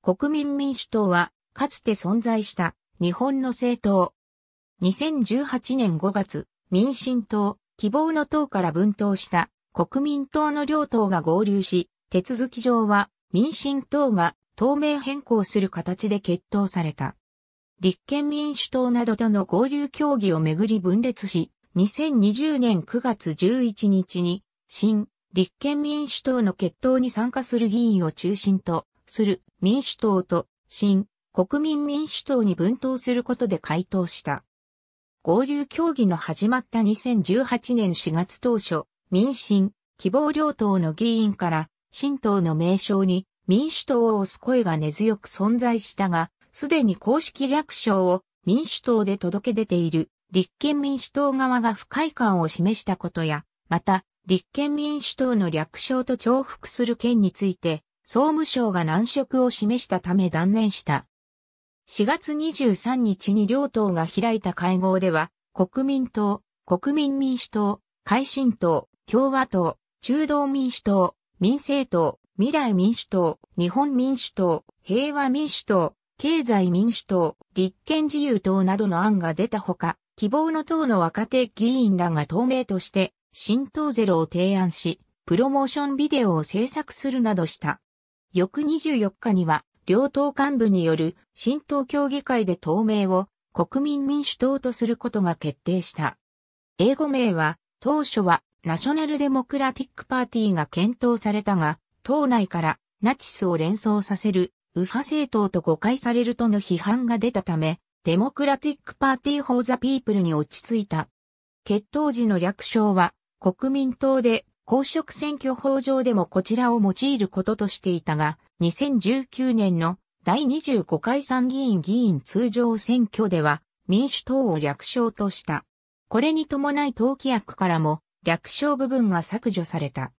国民民主党は、かつて存在した日本の政党。2018年5月、民進党、希望の党から分党した国民党の両党が合流し、手続き上は民進党が党名変更する形で決闘された。立憲民主党などとの合流協議をめぐり分裂し、2020年9月11日に、新、立憲民主党の決闘に参加する議員を中心と、する民主党と新国民民主党に分党することで回答した。合流協議の始まった2018年4月当初、民進、希望両党の議員から新党の名称に民主党を押す声が根強く存在したが、すでに公式略称を民主党で届け出ている立憲民主党側が不快感を示したことや、また立憲民主党の略称と重複する件について総務省が難色を示したため断念した。4月23日に両党が開いた会合では、国民党、国民民主党、改進党、共和党、中道民主党、民政党、未来民主党、日本民主党、平和民主党、経済民主党、立憲自由党などの案が出たほか、希望の党の若手議員らが党名として、新党ゼロを提案し、プロモーションビデオを制作するなどした。翌24日には、両党幹部による新党協議会で党名を国民民主党とすることが決定した。英語名は、当初はナショナルデモクラティックパーティーが検討されたが、党内からナチスを連想させる右派政党と誤解されるとの批判が出たため、デモクラティックパーティー・フォー・ザ・ピープルに落ち着いた。決闘時の略称は国民党で公職選挙法上でもこちらを用いることとしていたが、2019年の第25回参議院議員通常選挙では民主党を略称とした。これに伴い党規約からも略称部分が削除された。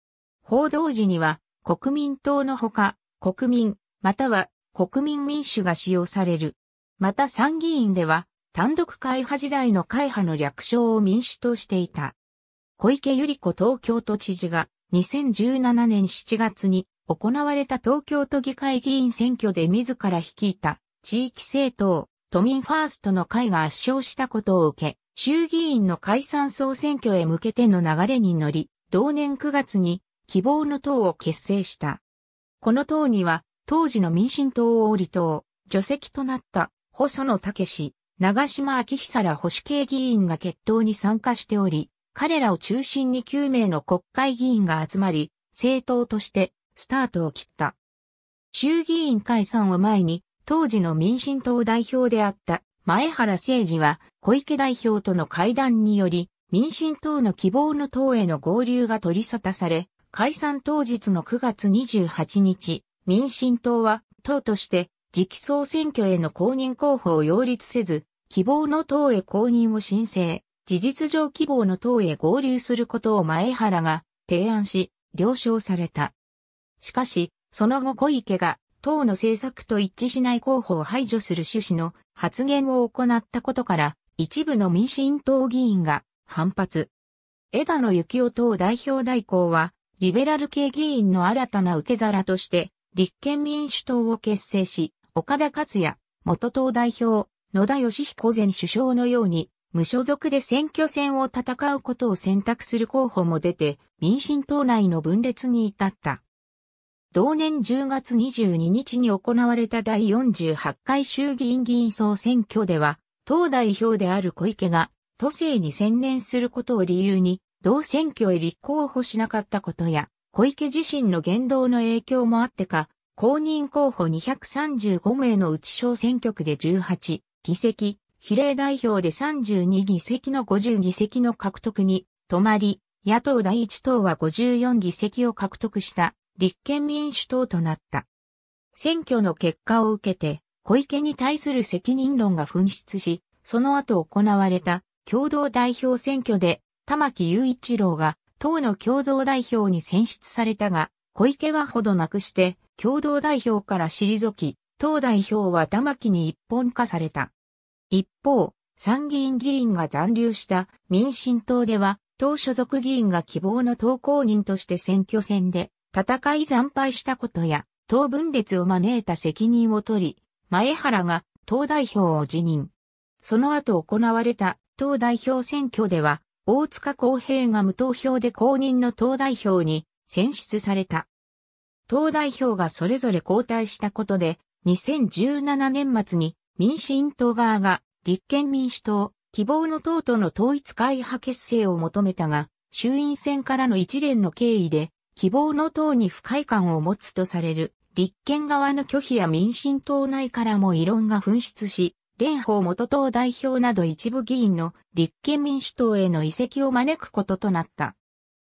報道時には国民党のほか国民または国民民主が使用される。また参議院では単独会派時代の会派の略称を民主としていた。小池百合子東京都知事が2017年7月に行われた東京都議会議員選挙で自ら率いた地域政党都民ファーストの会が圧勝したことを受け、衆議院の解散総選挙へ向けての流れに乗り、同年9月に希望の党を結成した。この党には当時の民進党を離党、除籍となった細野武長島昭久ら保守系議員が決闘に参加しており、彼らを中心に9名の国会議員が集まり、政党としてスタートを切った。衆議院解散を前に、当時の民進党代表であった前原誠二は小池代表との会談により、民進党の希望の党への合流が取り沙汰され、解散当日の9月28日、民進党は党として次期総選挙への公認候補を擁立せず、希望の党へ公認を申請。事実上希望の党へ合流することを前原が提案し、了承された。しかし、その後小池が党の政策と一致しない候補を排除する趣旨の発言を行ったことから、一部の民進党議員が反発。枝野幸男党代表代行は、リベラル系議員の新たな受け皿として、立憲民主党を結成し、岡田克也、元党代表、野田義彦前首相のように、無所属で選挙戦を戦うことを選択する候補も出て、民進党内の分裂に至った。同年10月22日に行われた第48回衆議院議員総選挙では、党代表である小池が都政に専念することを理由に、同選挙へ立候補しなかったことや、小池自身の言動の影響もあってか、公認候補235名のうち小選挙区で18議席、比例代表で32議席の50議席の獲得に止まり、野党第一党は54議席を獲得した立憲民主党となった。選挙の結果を受けて、小池に対する責任論が紛失し、その後行われた共同代表選挙で玉木雄一郎が党の共同代表に選出されたが、小池はほどなくして共同代表から退き、党代表は玉木に一本化された。一方、参議院議員が残留した民進党では、党所属議員が希望の党公人として選挙戦で戦い惨敗したことや、党分裂を招いた責任を取り、前原が党代表を辞任。その後行われた党代表選挙では、大塚公平が無投票で公認の党代表に選出された。党代表がそれぞれ交代したことで、2017年末に民進党側が立憲民主党、希望の党との統一会派結成を求めたが、衆院選からの一連の経緯で、希望の党に不快感を持つとされる、立憲側の拒否や民進党内からも異論が噴出し、蓮舫元党代表など一部議員の立憲民主党への移籍を招くこととなった。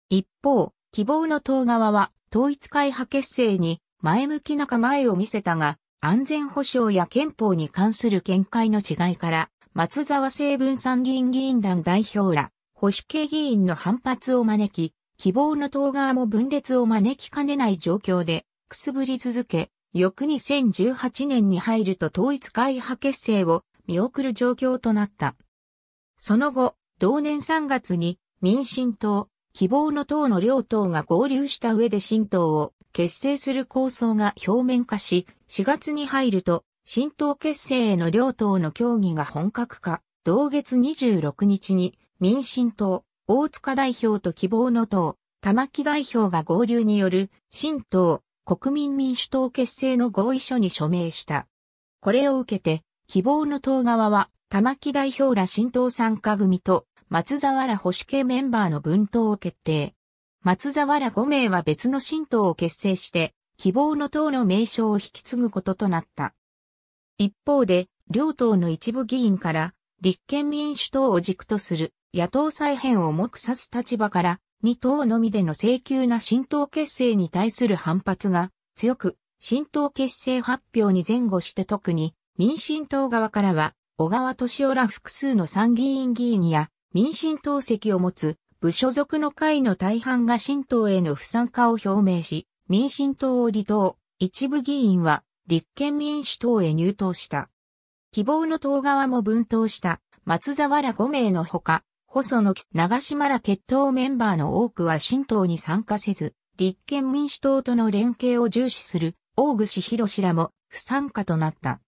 一方、希望の党側は統一会派結成に前向きな構えを見せたが、安全保障や憲法に関する見解の違いから、松沢成文参議院議員団代表ら、保守系議員の反発を招き、希望の党側も分裂を招きかねない状況で、くすぶり続け、翌2018年に入ると統一会派結成を見送る状況となった。その後、同年3月に民進党、希望の党の両党が合流した上で新党を結成する構想が表面化し、4月に入ると、新党結成への両党の協議が本格化。同月26日に民進党、大塚代表と希望の党、玉木代表が合流による新党、国民民主党結成の合意書に署名した。これを受けて、希望の党側は玉木代表ら新党参加組と松沢ら保守系メンバーの分党を決定。松沢ら5名は別の新党を結成して、希望の党の名称を引き継ぐこととなった。一方で、両党の一部議員から、立憲民主党を軸とする野党再編を目指す立場から、2党のみでの請求な新党結成に対する反発が強く、新党結成発表に前後して特に民進党側からは、小川敏夫ら複数の参議院議員や民進党籍を持つ部所属の会の大半が新党への不参加を表明し、民進党を離党、一部議員は立憲民主党へ入党した。希望の党側も分党した松沢ら5名のほか、細野長島ら決闘メンバーの多くは新党に参加せず、立憲民主党との連携を重視する大串博士らも不参加となった。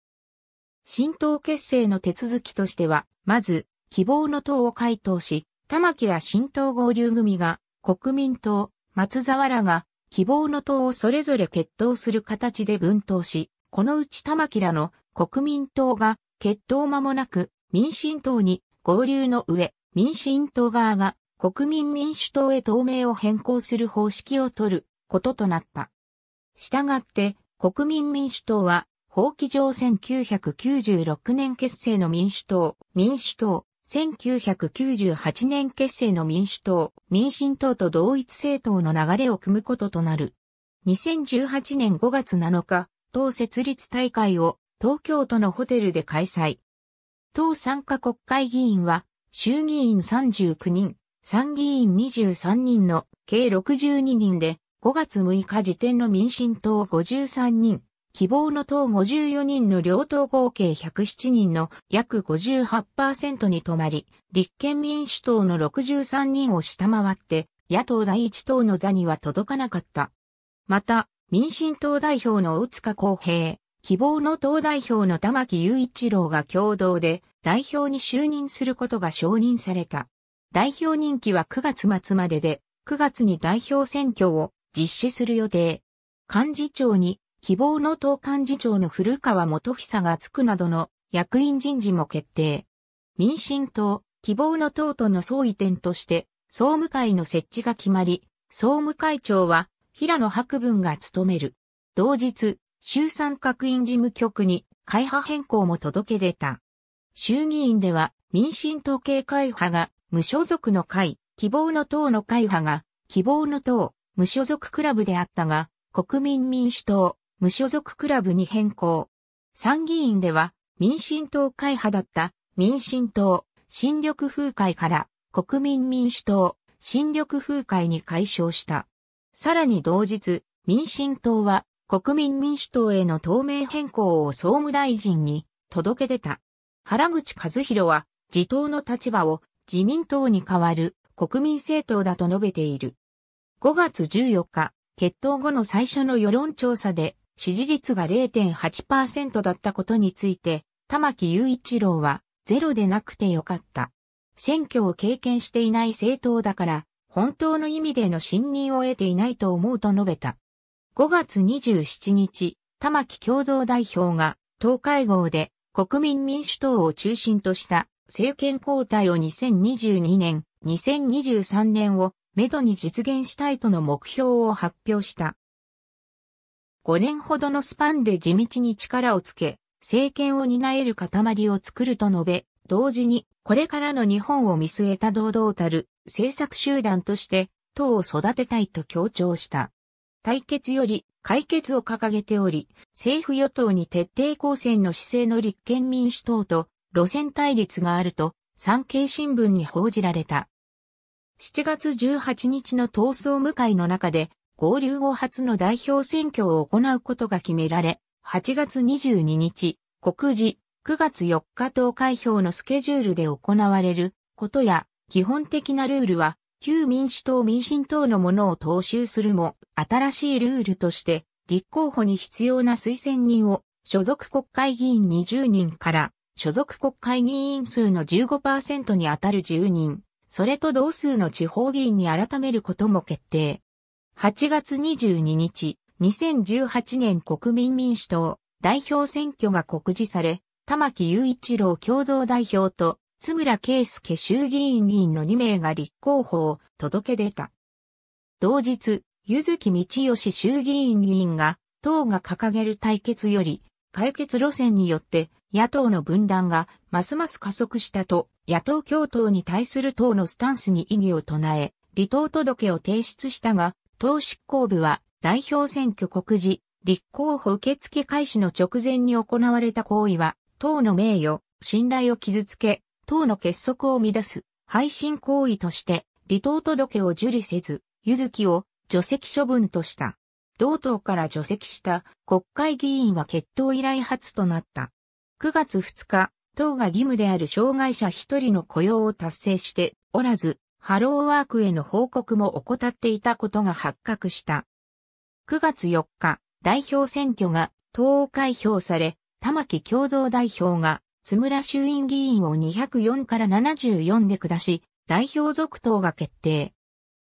新党結成の手続きとしては、まず、希望の党を回答し、玉木ら新党合流組が国民党、松沢らが希望の党をそれぞれ決闘する形で分党し、このうち玉木らの国民党が決闘間もなく民進党に合流の上、民進党側が国民民主党へ党名を変更する方式を取ることとなった。したがって国民民主党は法規上1996年結成の民主党、民主党、1998年結成の民主党、民進党と同一政党の流れを組むこととなる。2018年5月7日、党設立大会を東京都のホテルで開催。党参加国会議員は衆議院39人、参議院23人の計62人で5月6日時点の民進党53人、希望の党54人の両党合計107人の約58%に止まり、立憲民主党の63人を下回って、野党第一党の座には届かなかった。また、民進党代表の大塚公平、希望の党代表の玉木雄一郎が共同で代表に就任することが承認された。代表任期は9月末までで、9月に代表選挙を実施する予定。幹事長に希望の党幹事長の古川元久がつくなどの役員人事も決定。民進党、希望の党との相違点として、総務会の設置が決まり、総務会長は平野博文が務める。同日、衆参各院事務局に会派変更も届け出た。衆議院では民進党系会派が無所属の会、希望の党の会派が希望の党、無所属クラブであったが、国民民主党、無所属クラブに変更。参議院では民進党会派だった民進党、新緑風会から国民民主党、新緑風会に解消した。さらに同日、民進党は国民民主党への党名変更を総務大臣に届け出た。原口和弘は自党の立場を自民党に代わる国民政党だと述べている。5月14日、決闘後の最初の世論調査で支持率が0.8%だったことについて、玉木雄一郎は、ゼロでなくてよかった。選挙を経験していない政党だから、本当の意味での信任を得ていないと思うと述べた。5月27日、玉木共同代表が、党会合で、国民民主党を中心とした政権交代を2022年、2023年をめどに実現したいとの目標を発表した。5年ほどのスパンで地道に力をつけ、政権を担える塊を作ると述べ、同時に、これからの日本を見据えた堂々たる政策集団として、党を育てたいと強調した。対決より解決を掲げており、政府与党に徹底抗戦の姿勢の立憲民主党と路線対立があると、産経新聞に報じられた。7月18日の闘争向いの中で、合流後初の代表選挙を行うことが決められ、8月22日、告示、9月4日投開票のスケジュールで行われることや、基本的なルールは、旧民主党民進党のものを踏襲するも、新しいルールとして、立候補に必要な推薦人を、所属国会議員20人から、所属国会議員数の15%に当たる10人、それと同数の地方議員に改めることも決定。8月22日、2018年国民民主党代表選挙が告示され、玉木雄一郎共同代表と津村圭介衆議院議員の2名が立候補を届け出た。同日、ゆずき道義衆議院議員が党が掲げる対決より解決路線によって野党の分断がますます加速したと野党共闘に対する党のスタンスに異議を唱え、離党届を提出したが、党執行部は代表選挙告示、立候補受付開始の直前に行われた行為は、党の名誉、信頼を傷つけ、党の結束を乱す、配信行為として、離党届を受理せず、ゆずきを除籍処分とした。同党から除籍した国会議員は決闘以来初となった。9月2日、党が義務である障害者1人の雇用を達成しておらず、ハローワークへの報告も怠っていたことが発覚した。9月4日、代表選挙が党開票され、玉木共同代表が津村衆院議員を204から74で下し、代表続投が決定。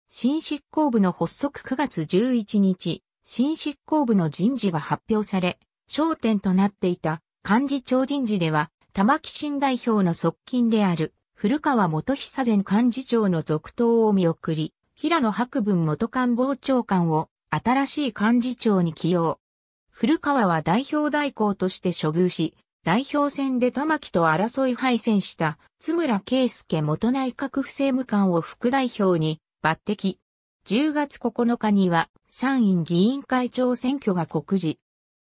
新執行部の発足9月11日、新執行部の人事が発表され、焦点となっていた幹事長人事では、玉木新代表の側近である古川元久前幹事長の続投を見送り、平野博文元官房長官を新しい幹事長に起用。古川は代表代行として処遇し、代表選で玉木と争い敗戦した津村圭介元内閣府政務官を副代表に抜擢。10月9日には参院議員会長選挙が告示。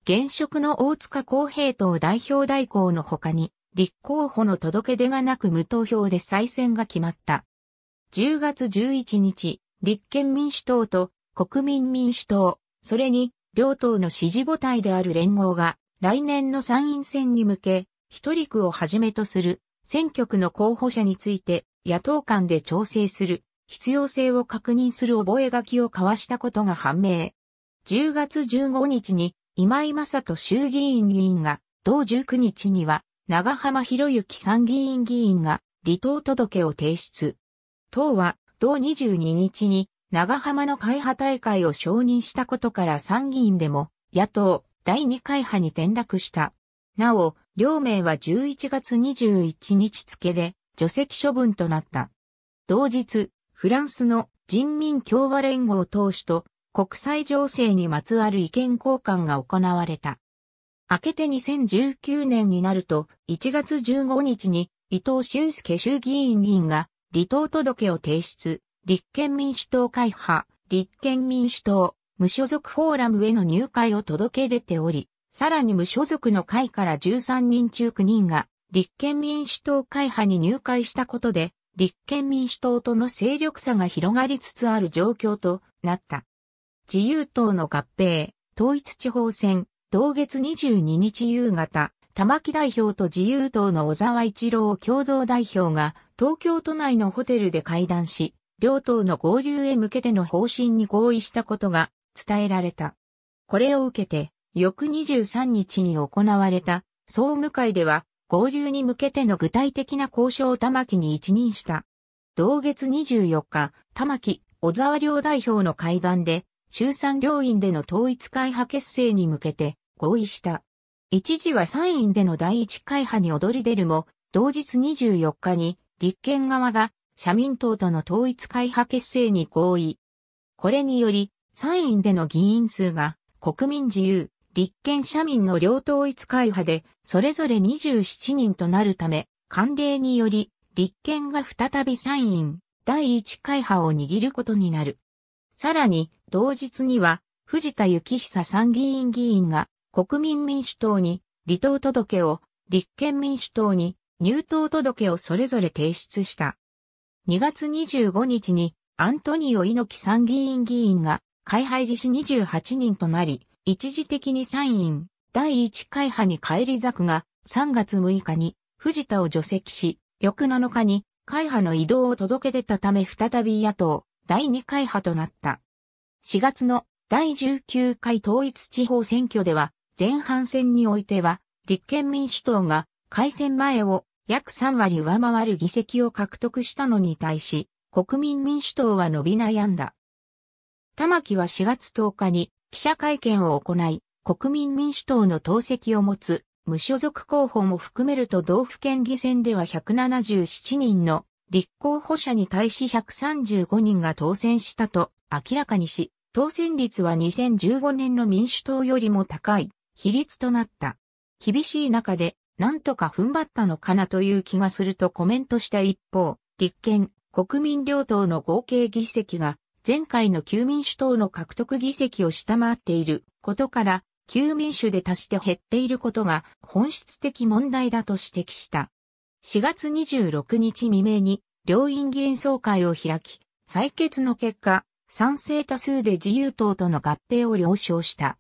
現職の大塚公平党代表代行の他に、立候補の届け出がなく無投票で再選が決まった。10月11日、立憲民主党と国民民主党、それに両党の支持母体である連合が来年の参院選に向け、一人区をはじめとする選挙区の候補者について野党間で調整する必要性を確認する覚書を交わしたことが判明。10月15日に今井正人衆議院議員が同19日には長浜博之参議院議員が離党届を提出。党は同22日に長浜の会派大会を承認したことから参議院でも野党第二会派に転落した。なお、両名は11月21日付で除籍処分となった。同日、フランスの人民共和連合党首と国際情勢にまつわる意見交換が行われた。明けて2019年になると、1月15日に伊藤俊介衆議院議員が離党届を提出、立憲民主党会派、立憲民主党、無所属フォーラムへの入会を届け出ており、さらに無所属の会から13人中9人が、立憲民主党会派に入会したことで、立憲民主党との勢力差が広がりつつある状況となった。自由党の合併、統一地方選、同月22日夕方、玉木代表と自由党の小沢一郎共同代表が東京都内のホテルで会談し、両党の合流へ向けての方針に合意したことが伝えられた。これを受けて、翌23日に行われた総務会では、合流に向けての具体的な交渉を玉木に一任した。同月24日、玉木、小沢両代表の会談で、衆参両院での統一会派結成に向けて、合意した。一時は参院での第一会派に躍り出るも、同日24日に立憲側が社民党との統一会派結成に合意。これにより、参院での議員数が国民自由、立憲社民の両統一会派でそれぞれ27人となるため、慣例により立憲が再び参院第一会派を握ることになる。さらに、同日には藤田幸久参議院議員が国民民主党に離党届を、立憲民主党に入党届をそれぞれ提出した。2月25日にアントニオ猪木参議院議員が会派入りし28人となり、一時的に参院第1会派に返り咲くが、3月6日に藤田を除籍し、翌7日に会派の移動を届け出たため再び野党第2会派となった。4月の第19回統一地方選挙では前半戦においては、立憲民主党が改選前を約3割上回る議席を獲得したのに対し、国民民主党は伸び悩んだ。玉木は4月10日に記者会見を行い、国民民主党の党籍を持つ無所属候補も含めると道府県議選では177人の立候補者に対し135人が当選したと明らかにし、当選率は2015年の民主党よりも高い比率となった。厳しい中で、なんとか踏ん張ったのかなという気がするとコメントした一方、立憲、国民両党の合計議席が、前回の旧民主党の獲得議席を下回っていることから、旧民主で足して減っていることが本質的問題だと指摘した。4月26日未明に両院議員総会を開き、採決の結果、賛成多数で自由党との合併を了承した。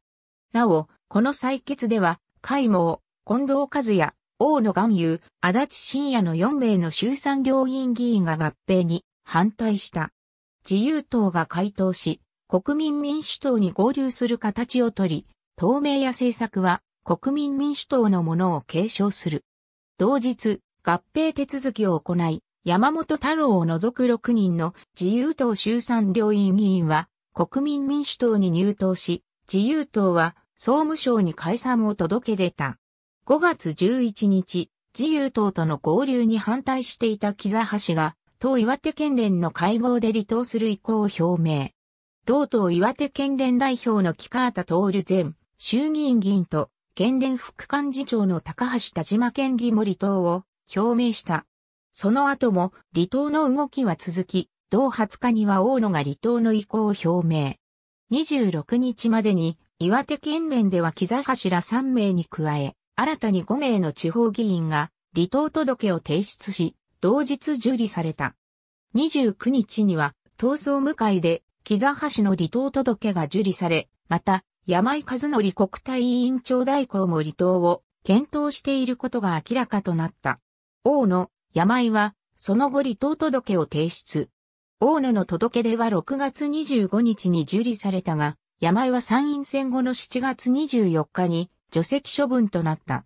なお、この採決では、海網、近藤和也、大野元友、足立信也の4名の衆参両院議員が合併に反対した。自由党が回答し、国民民主党に合流する形をとり、党名や政策は国民民主党のものを継承する。同日、合併手続きを行い、山本太郎を除く6人の自由党衆参両院議員は国民民主党に入党し、自由党は総務省に解散を届け出た。5月11日、自由党との合流に反対していた木沢橋が、党岩手県連の会合で離党する意向を表明。同党岩手県連代表の木川田徹前衆議院議員と県連副幹事長の高橋田島県議も離党を表明した。その後も離党の動きは続き、同20日には大野が離党の意向を表明。26日までに岩手県連では木座柱3名に加え、新たに5名の地方議員が離党届を提出し、同日受理された。29日には、闘争向会で、木座橋の離党届が受理され、また、山井和則国対委員長代行も離党を検討していることが明らかとなった。大野、山井は、その後離党届を提出。大野の届け出は6月25日に受理されたが、山井は参院選後の7月24日に除籍処分となった。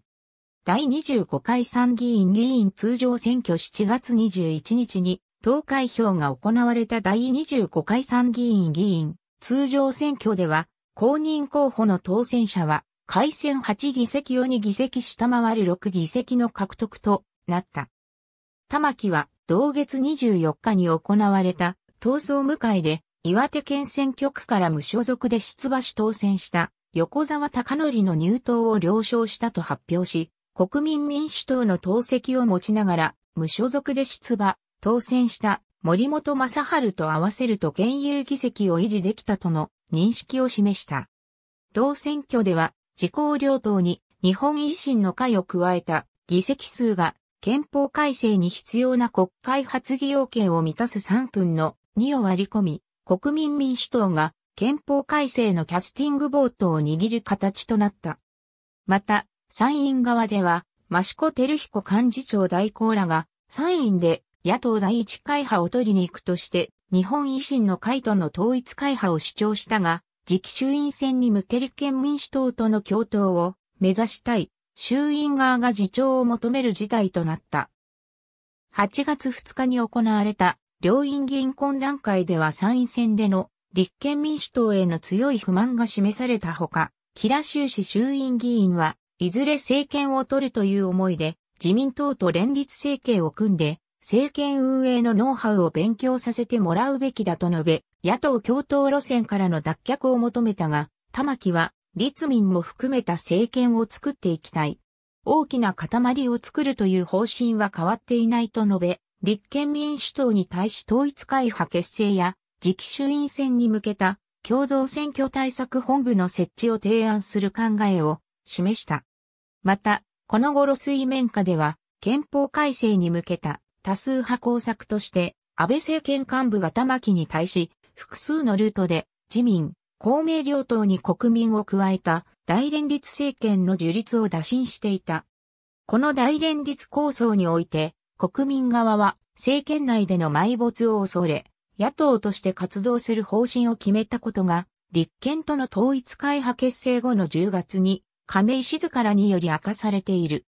第25回参議院議員通常選挙7月21日に投開票が行われた第25回参議院議員通常選挙では公認候補の当選者は改選8議席を2議席下回る6議席の獲得となった。玉木は同月24日に行われた闘争無会で岩手県選挙区から無所属で出馬し当選した横沢隆則の入党を了承したと発表し、国民民主党の党籍を持ちながら無所属で出馬、当選した森本正治と合わせると現有議席を維持できたとの認識を示した。同選挙では自公両党に日本維新の会を加えた議席数が憲法改正に必要な国会発議要件を満たす3分の2を割り込み、国民民主党が憲法改正のキャスティングボートを握る形となった。また、参院側では、益子照彦幹事長代行らが、参院で野党第一会派を取りに行くとして、日本維新の会との統一会派を主張したが、次期衆院選に向け立憲民主党との共闘を目指したい、衆院側が次長を求める事態となった。8月2日に行われた両院議員懇談会では参院選での立憲民主党への強い不満が示されたほか、吉良州市衆院議員は、いずれ政権を取るという思いで、自民党と連立政権を組んで、政権運営のノウハウを勉強させてもらうべきだと述べ、野党共闘路線からの脱却を求めたが、玉木は、立民も含めた政権を作っていきたい。大きな塊を作るという方針は変わっていないと述べ、立憲民主党に対し統一会派結成や次期衆院選に向けた共同選挙対策本部の設置を提案する考えを示した。また、この頃水面下では憲法改正に向けた多数派工作として安倍政権幹部が玉木に対し複数のルートで自民、公明両党に国民を加えた大連立政権の樹立を打診していた。この大連立構想において国民側は政権内での埋没を恐れ、野党として活動する方針を決めたことが、立憲との統一会派結成後の10月に、亀井静からにより明かされている。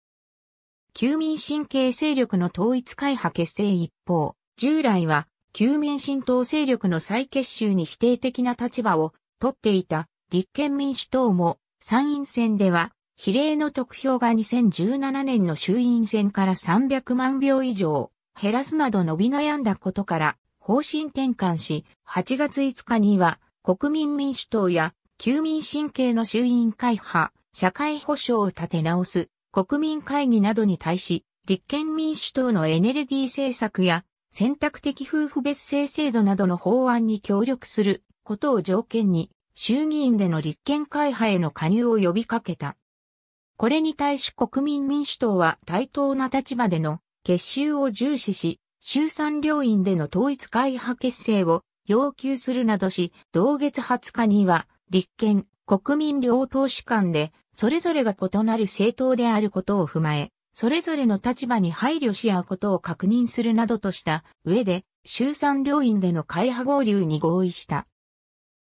旧民進経勢力の統一会派結成一方、従来は旧民進党勢力の再結集に否定的な立場を取っていた立憲民主党も参院選では比例の得票が2017年の衆院選から300万票以上減らすなど伸び悩んだことから方針転換し、8月5日には国民民主党や旧民神経の衆院会派、社会保障を立て直す国民会議などに対し、立憲民主党のエネルギー政策や選択的夫婦別姓制度などの法案に協力することを条件に、衆議院での立憲会派への加入を呼びかけた。これに対し国民民主党は対等な立場での結集を重視し、衆参両院での統一会派結成を要求するなどし、同月20日には、立憲、国民両党主幹で、それぞれが異なる政党であることを踏まえ、それぞれの立場に配慮し合うことを確認するなどとした上で、衆参両院での会派合流に合意した。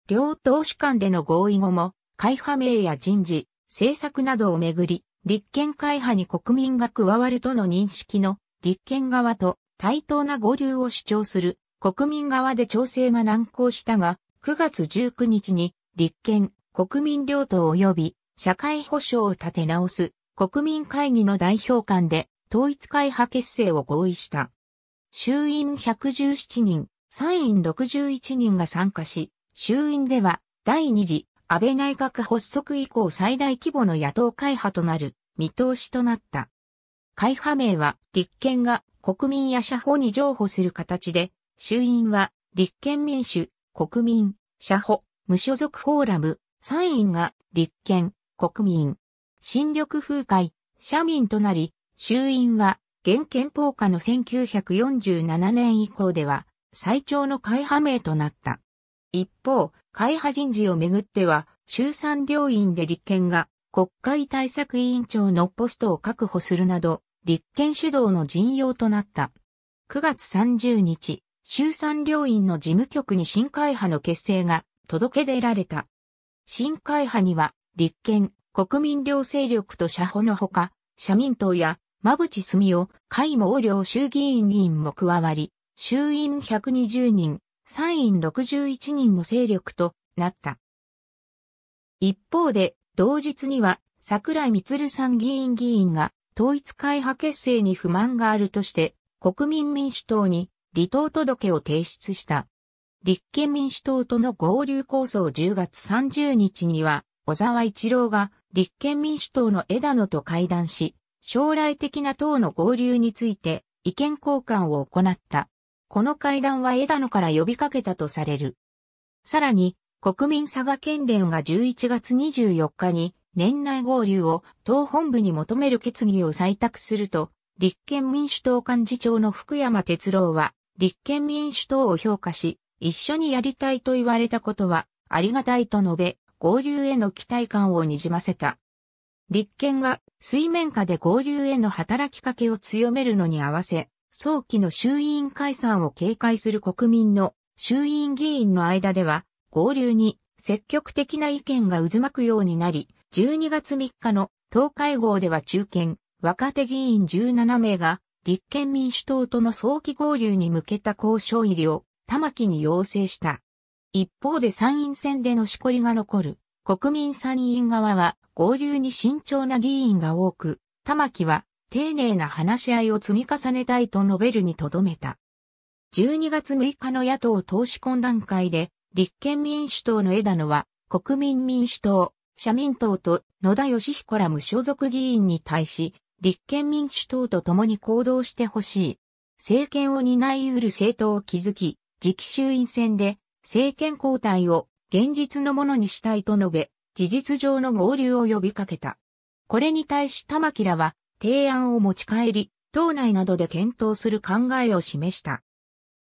両党主幹での合意後も、会派名や人事、政策などをめぐり、立憲会派に国民が加わるとの認識の立憲側と対等な合流を主張する国民側で調整が難航したが、9月19日に立憲、国民両党及び社会保障を立て直す国民会議の代表官で統一会派結成を合意した。衆院117人、参院61人が参加し、衆院では第2次安倍内閣発足以降最大規模の野党会派となる見通しとなった。会派名は立憲が国民や社保に譲歩する形で、衆院は立憲民主、国民、社保、無所属フォーラム、参院が立憲、国民、新緑風会、社民となり、衆院は現憲法下の1947年以降では最長の会派名となった。一方、会派人事をめぐっては、衆参両院で立憲が国会対策委員長のポストを確保するなど、立憲主導の陣容となった。9月30日、衆参両院の事務局に新会派の結成が届け出られた。新会派には、立憲、国民両勢力と社保のほか、社民党や、馬淵澄夫、も、毛両衆議院議員も加わり、衆院120人、参院61人の勢力となった。一方で、同日には、桜井光参議院議員が、統一会派結成に不満があるとして、国民民主党に離党届を提出した。立憲民主党との合流構想10月30日には、小沢一郎が立憲民主党の枝野と会談し、将来的な党の合流について意見交換を行った。この会談は枝野から呼びかけたとされる。さらに、国民佐賀県連が11月24日に年内合流を党本部に求める決議を採択すると、立憲民主党幹事長の福山哲郎は、立憲民主党を評価し、一緒にやりたいと言われたことは、ありがたいと述べ、合流への期待感をにじませた。立憲が水面下で合流への働きかけを強めるのに合わせ、早期の衆院解散を警戒する国民の衆院議員の間では、合流に積極的な意見が渦巻くようになり、12月3日の党会合では中堅、若手議員17名が、立憲民主党との早期合流に向けた交渉入りを玉木に要請した。一方で参院選でのしこりが残る国民参院側は合流に慎重な議員が多く、玉木は丁寧な話し合いを積み重ねたいと述べるにとどめた。12月6日の野党党首懇談会で、立憲民主党の枝野は、国民民主党、社民党と野田義彦ら無所属議員に対し、立憲民主党と共に行動してほしい。政権を担い得る政党を築き、次期衆院選で政権交代を現実のものにしたいと述べ、事実上の合流を呼びかけた。これに対し玉木らは、提案を持ち帰り、党内などで検討する考えを示した。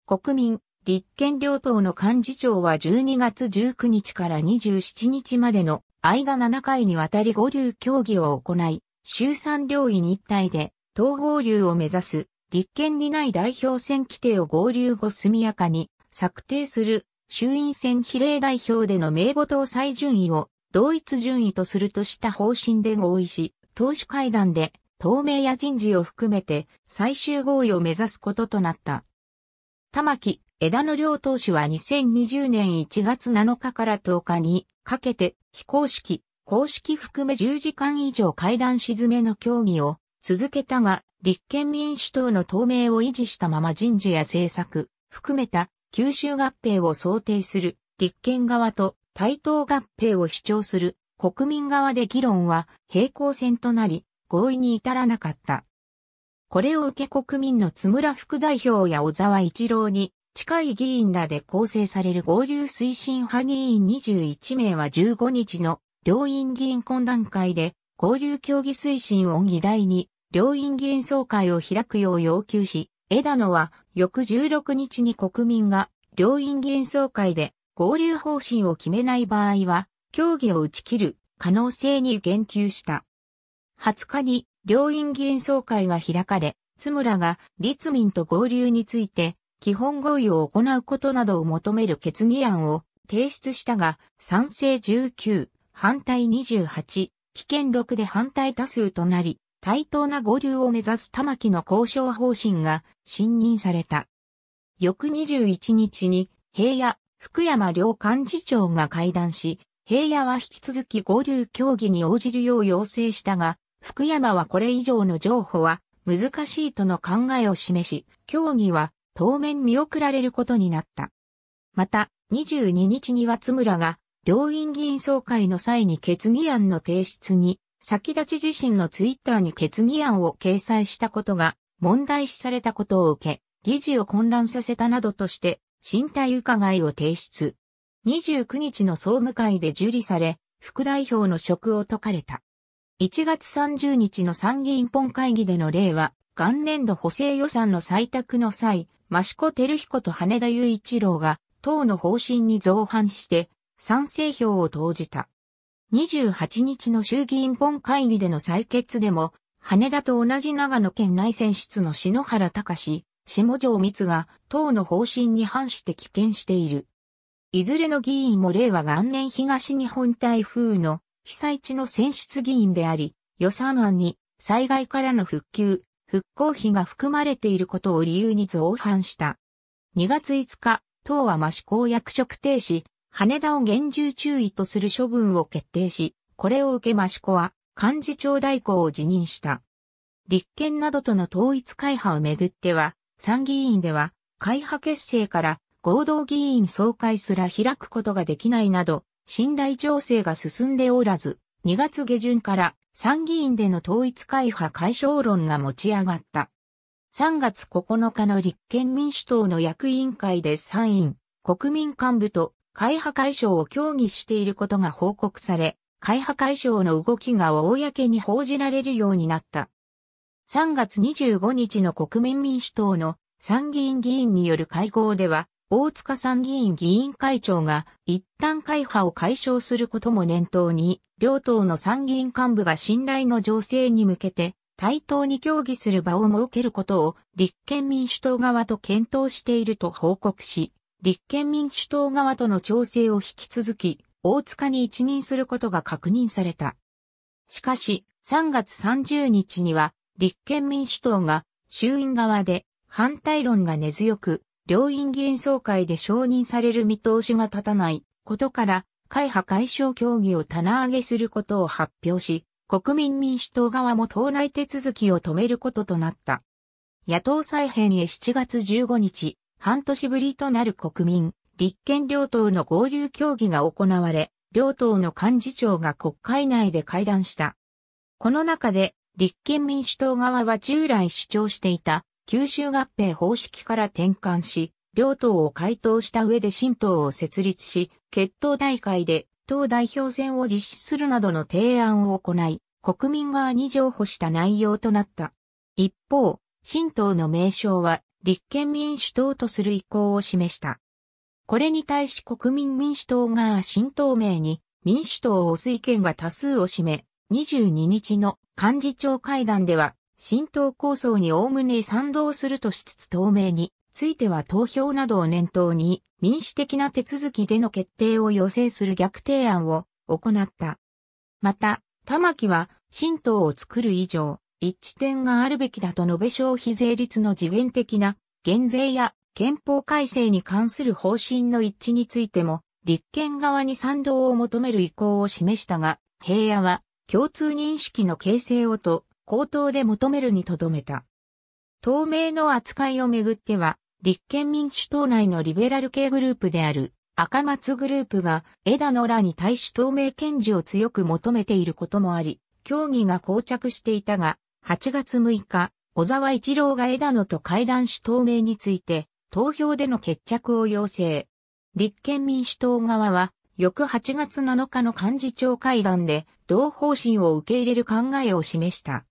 国民、立憲両党の幹事長は12月19日から27日までの間7回にわたり合流協議を行い、衆参両院一体で統合流を目指す立憲にない代表選規定を合流後速やかに策定する衆院選比例代表での名簿党最順位を同一順位とするとした方針で合意し、党首会談で透明や人事を含めて最終合意を目指すこととなった。玉木、枝野両党手は2020年1月7日から10日にかけて非公式、公式含め10時間以上会談沈めの協議を続けたが、立憲民主党の透明を維持したまま人事や政策、含めた九州合併を想定する立憲側と対等合併を主張する国民側で議論は平行線となり、合意に至らなかった。これを受け国民の津村副代表や小沢一郎に近い議員らで構成される合流推進派議員21名は15日の両院議員懇談会で合流協議推進を議題に両院議員総会を開くよう要求し、枝野は翌16日に国民が両院議員総会で合流方針を決めない場合は協議を打ち切る可能性に言及した。20日に両院議員総会が開かれ、津村が立民と合流について基本合意を行うことなどを求める決議案を提出したが、賛成19、反対28、危険6で反対多数となり、対等な合流を目指す玉木の交渉方針が信任された。翌21日に平野、福山両幹事長が会談し、平野は引き続き合流協議に応じるよう要請したが、福山はこれ以上の譲歩は難しいとの考えを示し、協議は当面見送られることになった。また、22日には津村が、両院議員総会の際に決議案の提出に、先立ち自身のツイッターに決議案を掲載したことが問題視されたことを受け、議事を混乱させたなどとして、身体伺いを提出。29日の総務会で受理され、副代表の職を解かれた。1月30日の参議院本会議での例は、元年度補正予算の採択の際、テ子照彦と羽田雄一郎が、党の方針に造反して、賛成票を投じた。28日の衆議院本会議での採決でも、羽田と同じ長野県内選出の篠原隆、下条光が党の方針に反して棄権している。いずれの議員も令和元年東日本台風の被災地の選出議員であり、予算案に災害からの復旧、復興費が含まれていることを理由に造反した。2月5日、党は真志向役職停止、羽田を厳重注意とする処分を決定し、これを受け真志向は幹事長代行を辞任した。立憲などとの統一会派をめぐっては、参議院では会派結成から合同議員総会すら開くことができないなど、信頼調整が進んでおらず、2月下旬から参議院での統一会派解消論が持ち上がった。3月9日の立憲民主党の役員会で参院、国民幹部と会派解消を協議していることが報告され、会派解消の動きが公に報じられるようになった。3月25日の国民民主党の参議院議員による会合では、大塚参議院議員会長が一旦会派を解消することも念頭に、両党の参議院幹部が信頼の情勢に向けて対等に協議する場を設けることを立憲民主党側と検討していると報告し、立憲民主党側との調整を引き続き、大塚に一任することが確認された。しかし、3月30日には、立憲民主党が衆院側で反対論が根強く、両院議員総会で承認される見通しが立たないことから、会派解消協議を棚上げすることを発表し、国民民主党側も党内手続きを止めることとなった。野党再編へ7月15日、半年ぶりとなる国民、立憲両党の合流協議が行われ、両党の幹事長が国会内で会談した。この中で、立憲民主党側は従来主張していた九州合併方式から転換し、両党を回答した上で新党を設立し、決闘大会で党代表選を実施するなどの提案を行い、国民側に譲歩した内容となった。一方、新党の名称は立憲民主党とする意向を示した。これに対し国民民主党が新党名に民主党を推す意見が多数を占め、22日の幹事長会談では新党構想におおむね賛同するとしつつ透明については投票などを念頭に民主的な手続きでの決定を要請する逆提案を行った。また、玉木は新党を作る以上、一致点があるべきだと述べ消費税率の次元的な減税や憲法改正に関する方針の一致についても立憲側に賛同を求める意向を示したが、平野は共通認識の形成をと口頭で求めるにとどめた。透明の扱いをめぐっては、立憲民主党内のリベラル系グループである赤松グループが枝野らに対し透明検事を強く求めていることもあり、協議が膠着していたが、8月6日、小沢一郎が枝野と会談し透明について、投票での決着を要請。立憲民主党側は、翌8月7日の幹事長会談で、同方針を受け入れる考えを示した。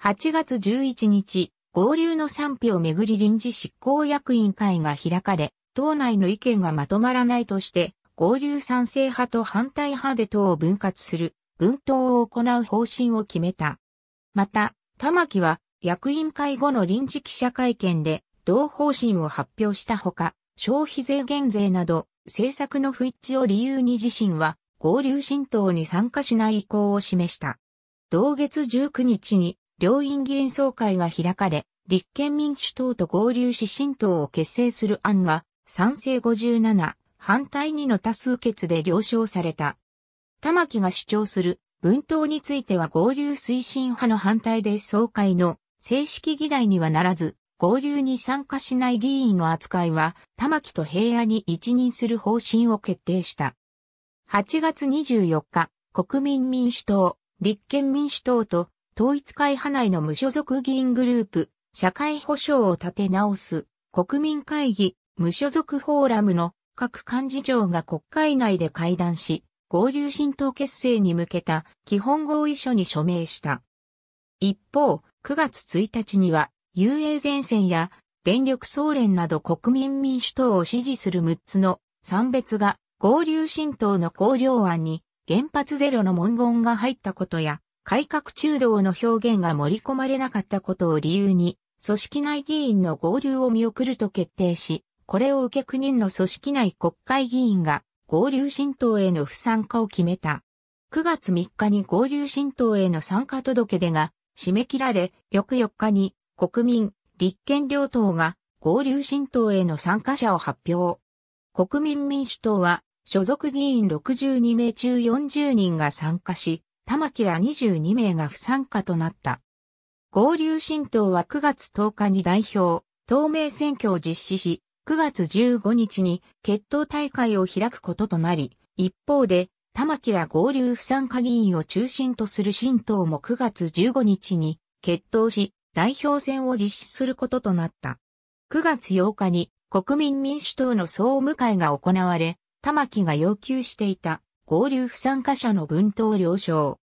8月11日、合流の賛否をめぐり臨時執行役員会が開かれ、党内の意見がまとまらないとして、合流賛成派と反対派で党を分割する、分党を行う方針を決めた。また、玉木は役員会後の臨時記者会見で、同方針を発表したほか、消費税減税など、政策の不一致を理由に自身は、合流新党に参加しない意向を示した。同月19日に、両院議員総会が開かれ、立憲民主党と合流し新党を結成する案が、賛成57、反対2の多数決で了承された。玉木が主張する文党については合流推進派の反対で総会の正式議題にはならず、合流に参加しない議員の扱いは玉木と平野に一任する方針を決定した。8月24日、国民民主党、立憲民主党と統一会派内の無所属議員グループ、社会保障を立て直す、国民会議、無所属フォーラムの各幹事長が国会内で会談し、合流新党結成に向けた基本合意書に署名した。一方、9月1日には、UA 前線や電力総連など国民民主党を支持する6つの産別が合流新党の公領案に原発ゼロの文言が入ったことや、改革中道の表現が盛り込まれなかったことを理由に、組織内議員の合流を見送ると決定し、これを受け9人の組織内国会議員が合流新党への不参加を決めた。9月3日に合流新党への参加届出が締め切られ、翌4日に国民、立憲両党が合流新党への参加者を発表。国民民主党は所属議員62名中40人が参加し、玉木ら22名が不参加となった。合流新党は9月10日に代表、透明選挙を実施し、9月15日に決闘大会を開くこととなり、一方で、玉木ら合流不参加議員を中心とする新党も9月15日に決闘し、代表選を実施することとなった。9月8日に国民民主党の総務会が行われ、玉木が要求していた合流不参加者の分党了承。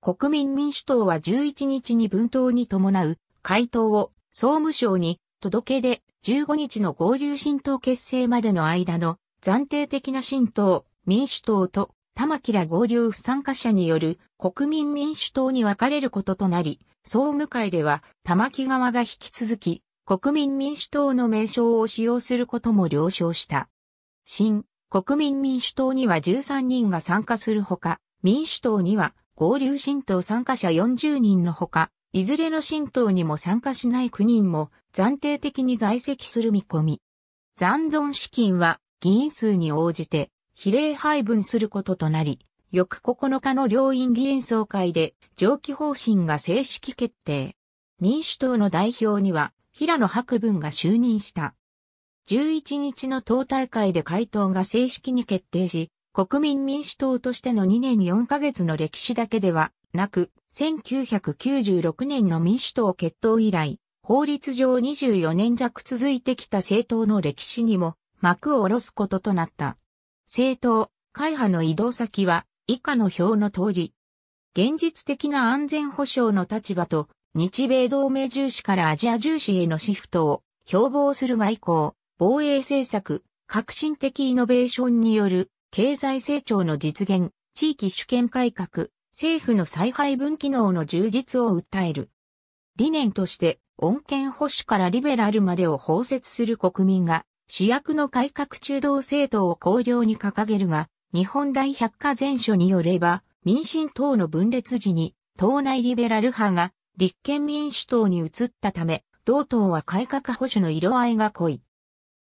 国民民主党は11日に分党に伴う回答を総務省に届けで15日の合流新党結成までの間の暫定的な新党、民主党と玉木ら合流不参加者による国民民主党に分かれることとなり、総務会では玉木側が引き続き国民民主党の名称を使用することも了承した。新国民民主党には13人が参加するほか、民主党には合流新党参加者40人のほか、いずれの新党にも参加しない9人も暫定的に在籍する見込み。残存資金は議員数に応じて比例配分することとなり、翌9日の両院議員総会で上記方針が正式決定。民主党の代表には平野博文が就任した。11日の党大会で回答が正式に決定し、国民民主党としての2年4ヶ月の歴史だけではなく、1996年の民主党決闘以来、法律上24年弱続いてきた政党の歴史にも幕を下ろすこととなった。政党、会派の移動先は以下の表の通り。現実的な安全保障の立場と日米同盟重視からアジア重視へのシフトを標榜する外交、防衛政策、革新的イノベーションによる経済成長の実現、地域主権改革、政府の再配分機能の充実を訴える。理念として、恩恵保守からリベラルまでを包摂する国民が、主役の改革中道政党を綱領に掲げるが、日本大百科全書によれば、民進党の分裂時に、党内リベラル派が立憲民主党に移ったため、同党は改革保守の色合いが濃い。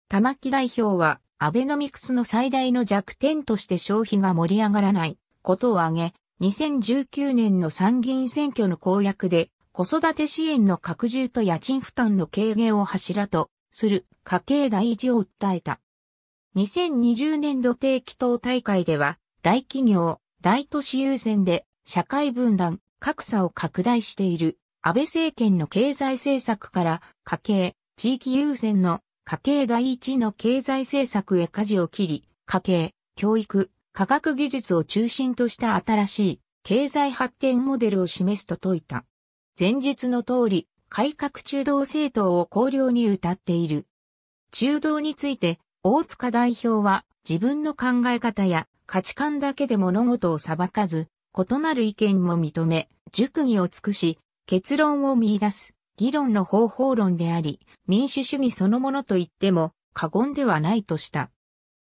玉木代表は、アベノミクスの最大の弱点として消費が盛り上がらないことを挙げ、2019年の参議院選挙の公約で、子育て支援の拡充と家賃負担の軽減を柱とする家計第一を訴えた。2020年度定期等大会では、大企業、大都市優先で社会分断、格差を拡大している安倍政権の経済政策から家計、地域優先の家計第一の経済政策へ舵を切り、家計、教育、科学技術を中心とした新しい経済発展モデルを示すと説いた。前述の通り、改革中道政党を綱領に謳っている。中道について、大塚代表は自分の考え方や価値観だけで物事を裁かず、異なる意見も認め、熟議を尽くし、結論を見出す議論の方法論であり、民主主義そのものと言っても過言ではないとした。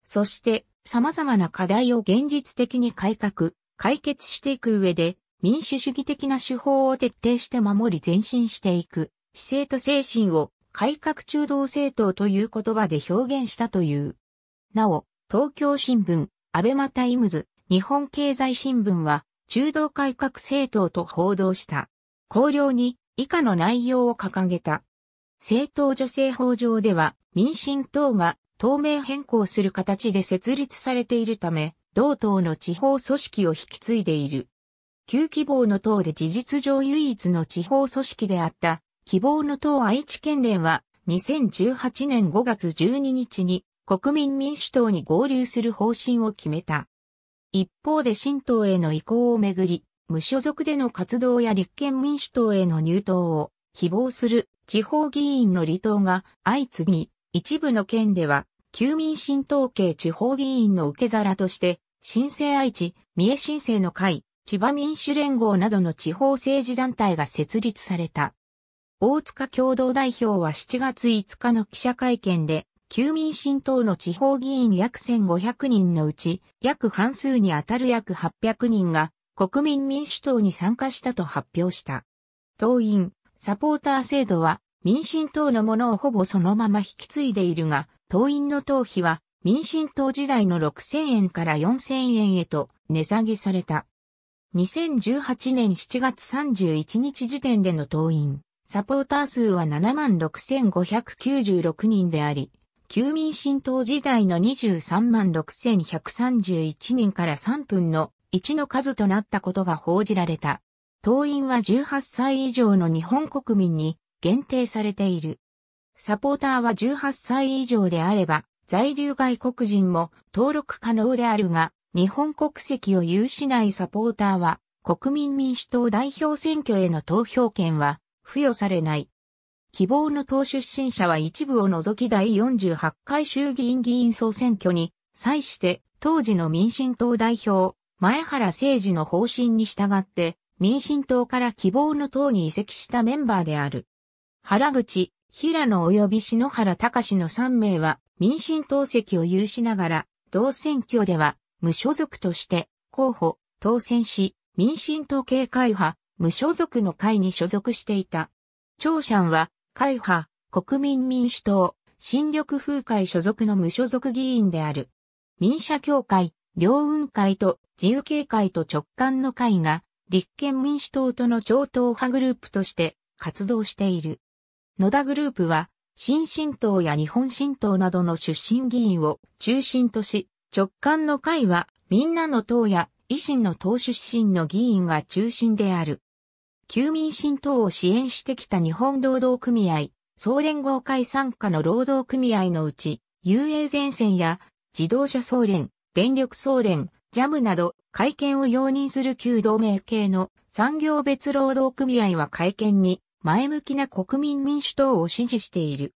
そして、様々な課題を現実的に改革、解決していく上で、民主主義的な手法を徹底して守り前進していく、姿勢と精神を改革中道政党という言葉で表現したという。なお、東京新聞、アベマタイムズ、日本経済新聞は、中道改革政党と報道した。綱領に、以下の内容を掲げた。政党女性法上では民進党が党名変更する形で設立されているため、同党の地方組織を引き継いでいる。旧希望の党で事実上唯一の地方組織であった希望の党愛知県連は2018年5月12日に国民民主党に合流する方針を決めた。一方で新党への移行をめぐり、無所属での活動や立憲民主党への入党を希望する地方議員の離党が相次ぎ、一部の県では、旧民新党系地方議員の受け皿として、新生愛知、三重新生の会、千葉民主連合などの地方政治団体が設立された。大塚共同代表は7月5日の記者会見で、旧民新党の地方議員約1500人のうち、約半数にあたる約800人が、国民民主党に参加したと発表した。党員、サポーター制度は民進党のものをほぼそのまま引き継いでいるが、党員の党費は民進党時代の6000円から4000円へと値下げされた。2018年7月31日時点での党員、サポーター数は76,596人であり、旧民進党時代の236,131人から3分の1の数となったことが報じられた。党員は18歳以上の日本国民に限定されている。サポーターは18歳以上であれば、在留外国人も登録可能であるが、日本国籍を有しないサポーターは、国民民主党代表選挙への投票権は付与されない。希望の党出身者は一部を除き第48回衆議院議員総選挙に、際して当時の民進党代表前原誠治の方針に従って民進党から希望の党に移籍したメンバーである。原口、平野及び篠原隆の3名は民進党籍を有しながら、同選挙では無所属として候補、当選し、民進党系会派、無所属の会に所属していた。長山は、会派、国民民主党、新緑風会所属の無所属議員である。民社協会、両雲会と自由警会と直感の会が、立憲民主党との超党派グループとして活動している。野田グループは、新進党や日本新党などの出身議員を中心とし、直感の会は、みんなの党や維新の党出身の議員が中心である。旧民進党を支援してきた日本労働組合、総連合会参加の労働組合のうち、UA 前線や自動車総連、電力総連、ジャムなど会見を容認する旧同盟系の産業別労働組合は会見に前向きな国民民主党を支持している。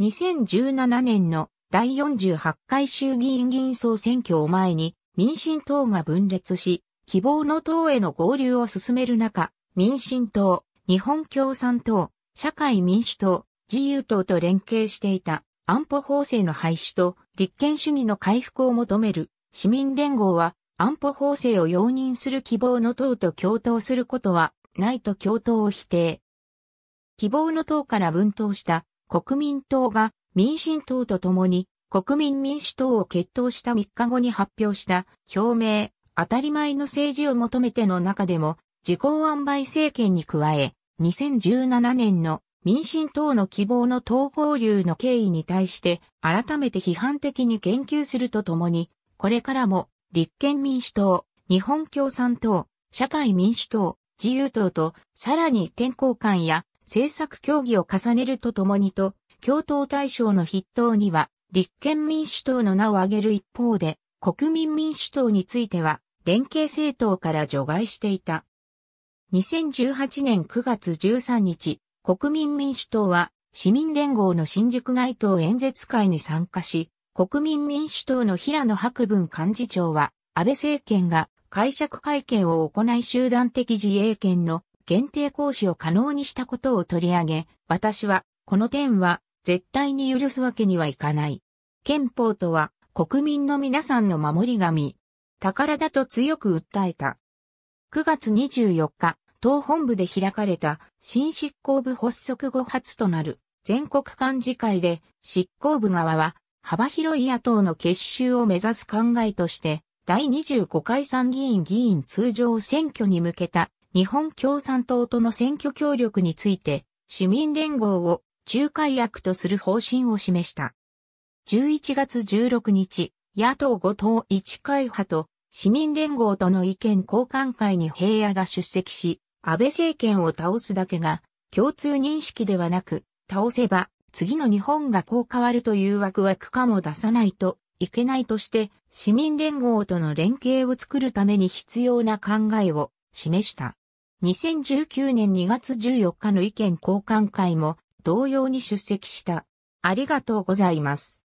2017年の第48回衆議院議員総選挙を前に民進党が分裂し、希望の党への合流を進める中、民進党、日本共産党、社会民主党、自由党と連携していた安保法制の廃止と立憲主義の回復を求める市民連合は安保法制を容認する希望の党と共闘することはないと共闘を否定。希望の党から分党した国民党が民進党と共に国民民主党を決闘した3日後に発表した表明、当たり前の政治を求めての中でも自公安倍政権に加え、2017年の民進党の希望の統合流の経緯に対して改めて批判的に言及するとともに、これからも立憲民主党、日本共産党、社会民主党、自由党とさらに健康観や政策協議を重ねるとともにと、共闘対象の筆頭には立憲民主党の名を挙げる一方で、国民民主党については連携政党から除外していた。2018年9月13日、国民民主党は市民連合の新宿街頭演説会に参加し、国民民主党の平野博文幹事長は安倍政権が解釈会見を行い集団的自衛権の限定行使を可能にしたことを取り上げ、私は、この点は、絶対に許すわけにはいかない。憲法とは、国民の皆さんの守り神、宝だと強く訴えた。9月24日、党本部で開かれた新執行部発足後初となる全国幹事会で執行部側は幅広い野党の結集を目指す考えとして第25回参議院議員通常選挙に向けた日本共産党との選挙協力について市民連合を仲介役とする方針を示した。11月16日、野党五党一会派と市民連合との意見交換会に平野が出席し、安倍政権を倒すだけが共通認識ではなく、倒せば次の日本がこう変わるというワクワク感を出さないといけないとして市民連合との連携を作るために必要な考えを示した。2019年2月14日の意見交換会も同様に出席した。ありがとうございます。